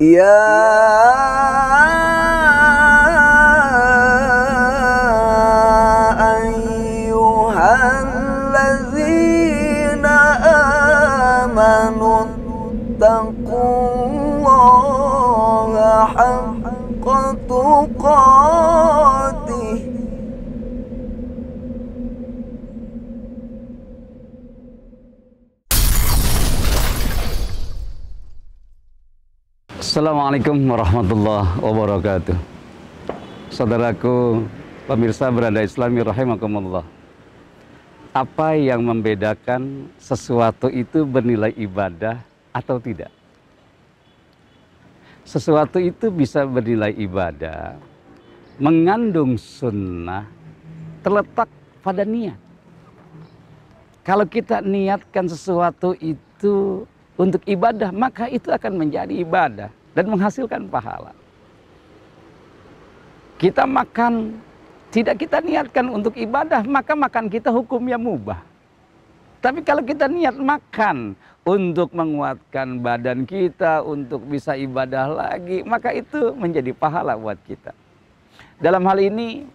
يا أيها الذين آمنوا اتقوا الله حق تقاته Assalamualaikum warahmatullahi wabarakatuh. Saudaraku pemirsa berada Islami rahimakumullah. Apa yang membedakan sesuatu itu bernilai ibadah atau tidak? Sesuatu itu bisa bernilai ibadah, mengandung sunnah, terletak pada niat. Kalau kita niatkan sesuatu itu untuk ibadah, maka itu akan menjadi ibadah dan menghasilkan pahala. Kita makan tidak kita niatkan untuk ibadah, maka makan kita hukumnya mubah. Tapi kalau kita niat makan untuk menguatkan badan kita, untuk bisa ibadah lagi, maka itu menjadi pahala buat kita. Dalam hal ini,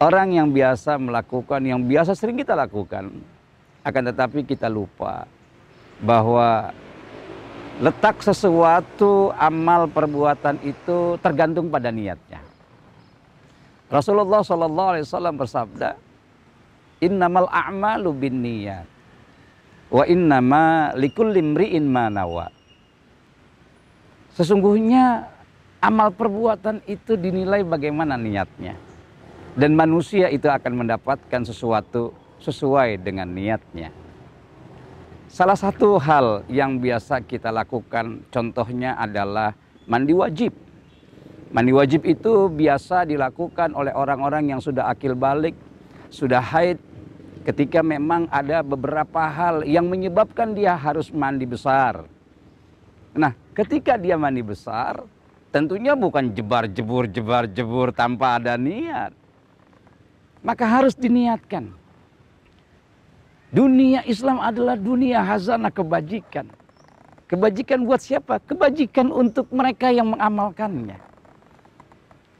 orang yang biasa melakukan, yang biasa sering kita lakukan, akan tetapi kita lupa bahwa letak sesuatu amal perbuatan itu tergantung pada niatnya. Rasulullah Shallallahu Alaihi Wasallam bersabda, Innamal a'malu bin niat, wa innama likul limriin manawa. Sesungguhnya amal perbuatan itu dinilai bagaimana niatnya. Dan manusia itu akan mendapatkan sesuatu sesuai dengan niatnya. Salah satu hal yang biasa kita lakukan contohnya adalah mandi wajib. Mandi wajib itu biasa dilakukan oleh orang-orang yang sudah akil balik, sudah haid, ketika memang ada beberapa hal yang menyebabkan dia harus mandi besar. Nah, ketika dia mandi besar, tentunya bukan jebar-jebur, jebar-jebur tanpa ada niat. Maka harus diniatkan. Dunia Islam adalah dunia hazana kebajikan. Kebajikan buat siapa? Kebajikan untuk mereka yang mengamalkannya.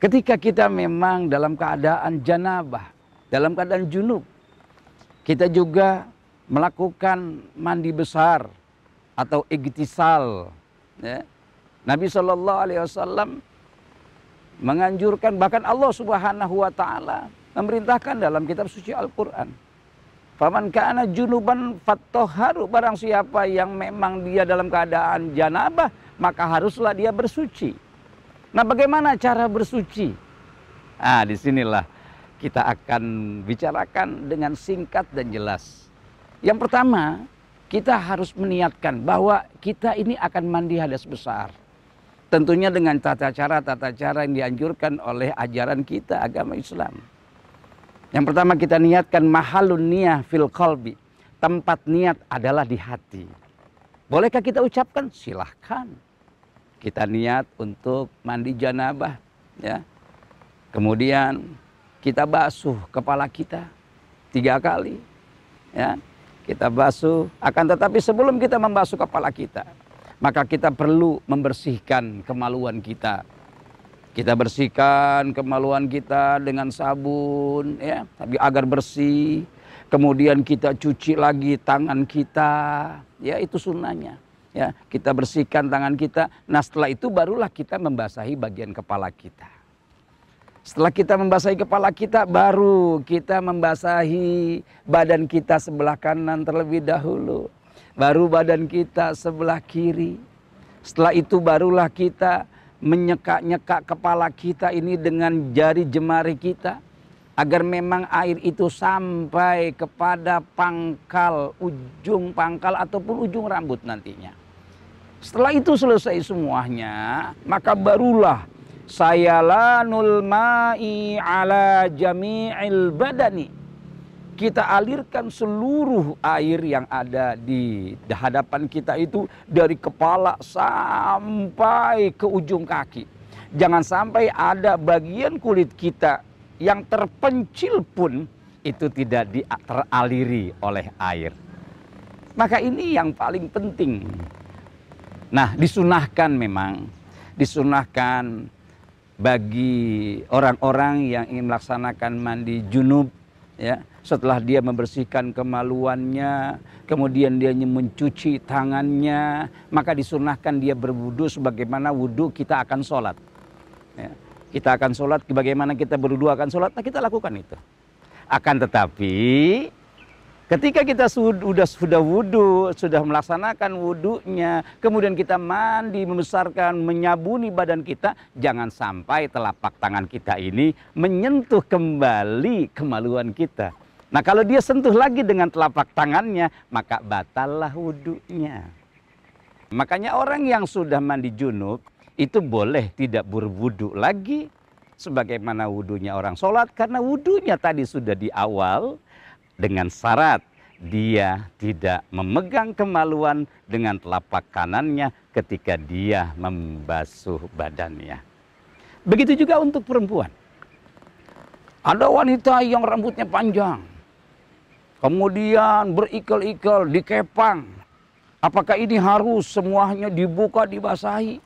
Ketika kita memang dalam keadaan janabah, dalam keadaan junub, kita juga melakukan mandi besar atau igtisal. Ya. Nabi Shallallahu Alaihi Wasallam menganjurkan bahkan Allah Subhanahu Wa Taala memerintahkan dalam kitab suci Al Quran Paman kana junuban fatoharu barang siapa yang memang dia dalam keadaan janabah maka haruslah dia bersuci. Nah bagaimana cara bersuci? Ah disinilah kita akan bicarakan dengan singkat dan jelas. Yang pertama kita harus meniatkan bahwa kita ini akan mandi hadas besar. Tentunya dengan tata cara-tata cara yang dianjurkan oleh ajaran kita agama Islam. Yang pertama kita niatkan mahalun niyah fil qalbi. Tempat niat adalah di hati. Bolehkah kita ucapkan? Silahkan. Kita niat untuk mandi janabah. ya. Kemudian kita basuh kepala kita tiga kali. ya. Kita basuh. Akan tetapi sebelum kita membasuh kepala kita. Maka kita perlu membersihkan kemaluan kita kita bersihkan kemaluan kita dengan sabun ya, tapi agar bersih. Kemudian kita cuci lagi tangan kita, ya itu sunnahnya. Ya, kita bersihkan tangan kita. Nah, setelah itu barulah kita membasahi bagian kepala kita. Setelah kita membasahi kepala kita, baru kita membasahi badan kita sebelah kanan terlebih dahulu. Baru badan kita sebelah kiri. Setelah itu barulah kita menyekak-nyekak kepala kita ini dengan jari jemari kita agar memang air itu sampai kepada pangkal ujung pangkal ataupun ujung rambut nantinya. Setelah itu selesai semuanya, maka barulah saya sayalanul ma'i ala jami'il badani kita alirkan seluruh air yang ada di hadapan kita itu dari kepala sampai ke ujung kaki. Jangan sampai ada bagian kulit kita yang terpencil pun itu tidak teraliri oleh air. Maka ini yang paling penting. Nah, disunahkan memang, disunahkan bagi orang-orang yang ingin melaksanakan mandi junub ya setelah dia membersihkan kemaluannya kemudian dia mencuci tangannya maka disunahkan dia berwudu sebagaimana wudu kita akan sholat ya. kita akan sholat bagaimana kita berwudu akan sholat nah kita lakukan itu akan tetapi Ketika kita sudah sudah wudhu, sudah melaksanakan wudhunya, kemudian kita mandi, membesarkan, menyabuni badan kita, jangan sampai telapak tangan kita ini menyentuh kembali kemaluan kita. Nah kalau dia sentuh lagi dengan telapak tangannya, maka batallah wudhunya. Makanya orang yang sudah mandi junub, itu boleh tidak berwudhu lagi, sebagaimana wudhunya orang sholat, karena wudhunya tadi sudah di awal, dengan syarat dia tidak memegang kemaluan dengan telapak kanannya ketika dia membasuh badannya. Begitu juga untuk perempuan. Ada wanita yang rambutnya panjang. Kemudian berikal-ikal, dikepang. Apakah ini harus semuanya dibuka, dibasahi?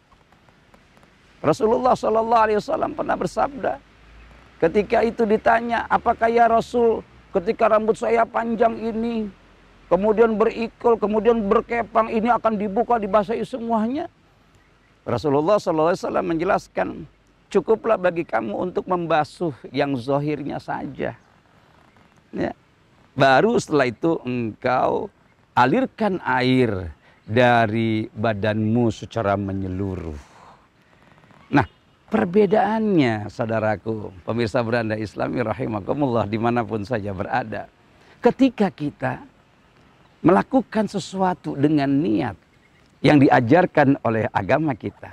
Rasulullah Shallallahu Alaihi Wasallam pernah bersabda, ketika itu ditanya, apakah ya Rasul Ketika rambut saya panjang ini, kemudian berikul, kemudian berkepang, ini akan dibuka, dibasahi semuanya. Rasulullah SAW menjelaskan, cukuplah bagi kamu untuk membasuh yang zohirnya saja. Ya. Baru setelah itu engkau alirkan air dari badanmu secara menyeluruh. Perbedaannya, saudaraku, pemirsa beranda islami rahimakumullah dimanapun saja berada. Ketika kita melakukan sesuatu dengan niat yang diajarkan oleh agama kita,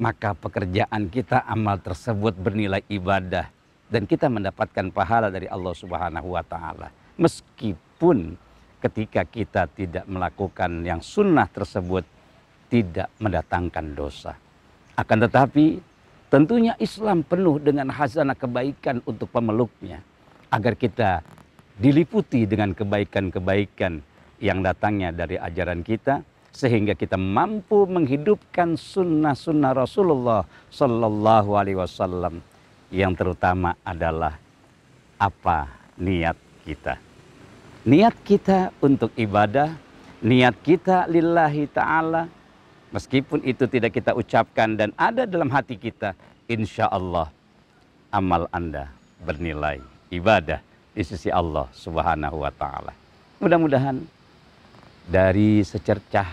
maka pekerjaan kita, amal tersebut bernilai ibadah dan kita mendapatkan pahala dari Allah Subhanahu wa taala. Meskipun ketika kita tidak melakukan yang sunnah tersebut tidak mendatangkan dosa. Akan tetapi Tentunya Islam penuh dengan hazanah kebaikan untuk pemeluknya. Agar kita diliputi dengan kebaikan-kebaikan yang datangnya dari ajaran kita. Sehingga kita mampu menghidupkan sunnah-sunnah Rasulullah Sallallahu Alaihi Wasallam. Yang terutama adalah apa niat kita. Niat kita untuk ibadah, niat kita lillahi ta'ala, Meskipun itu tidak kita ucapkan dan ada dalam hati kita, insya Allah amal Anda bernilai ibadah di sisi Allah Subhanahu wa Ta'ala. Mudah-mudahan dari secercah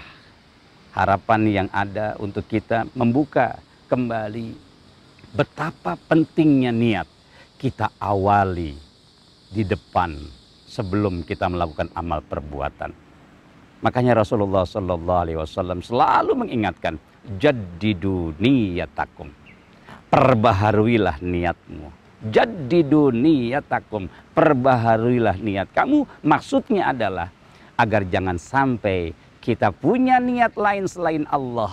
harapan yang ada untuk kita membuka kembali betapa pentingnya niat kita awali di depan sebelum kita melakukan amal perbuatan. Makanya Rasulullah Sallallahu Alaihi Wasallam selalu mengingatkan, jadi dunia takum Perbaharuilah niatmu. jadi dunia takum Perbaharuilah niat kamu. Maksudnya adalah agar jangan sampai kita punya niat lain selain Allah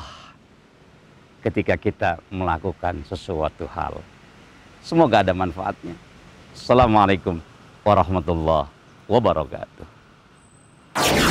ketika kita melakukan sesuatu hal. Semoga ada manfaatnya. Assalamualaikum warahmatullahi wabarakatuh.